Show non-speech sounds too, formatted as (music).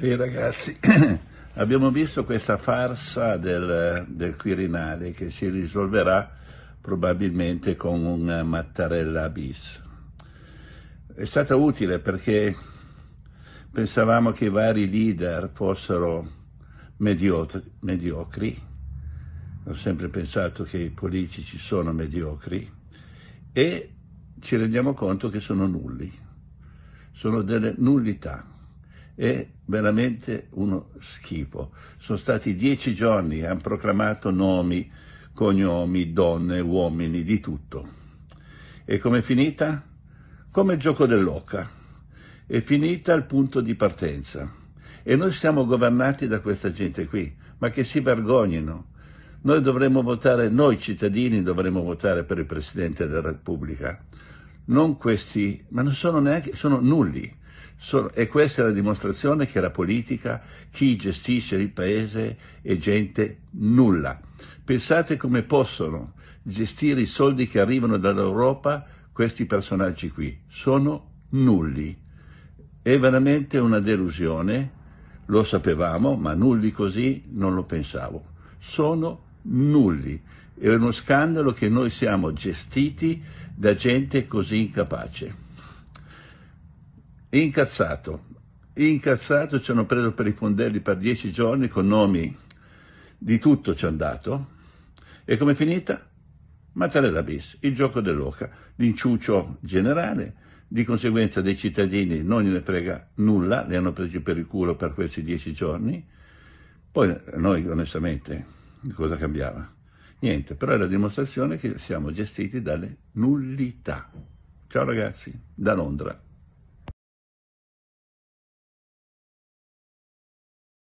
E eh, ragazzi, (clears throat) abbiamo visto questa farsa del, del, Quirinale che si risolverà probabilmente con un Mattarella bis. È stata utile perché pensavamo che i vari leader fossero mediotri, mediocri, ho sempre pensato che i politici sono mediocri, e ci rendiamo conto che sono nulli, sono delle nullità, è veramente uno schifo. Sono stati dieci giorni, hanno proclamato nomi, cognomi, donne, uomini, di tutto. E com'è finita? Come il gioco dell'oca. È finita al punto di partenza. E noi siamo governati da questa gente qui, ma che si vergognino. Noi dovremmo votare, noi cittadini dovremmo votare per il Presidente della Repubblica, non questi, ma non sono neanche, sono nulli. Sono, e questa è la dimostrazione che la politica, chi gestisce il paese, è gente nulla. Pensate come possono gestire i soldi che arrivano dall'Europa questi personaggi qui. Sono nulli. È veramente una delusione, lo sapevamo, ma nulli così non lo pensavo. Sono nulli. È uno scandalo che noi siamo gestiti da gente così incapace. Incazzato. Incazzato ci hanno preso per i fondelli per dieci giorni con nomi di tutto ci hanno dato. E come è finita? Mattarella bis, il gioco dell'oca, l'inciuccio generale, di conseguenza dei cittadini non gliene frega nulla, li hanno presi per il culo per questi dieci giorni. Poi noi onestamente cosa cambiava? Niente, però è la dimostrazione che siamo gestiti dalle nullità. Ciao ragazzi, da Londra.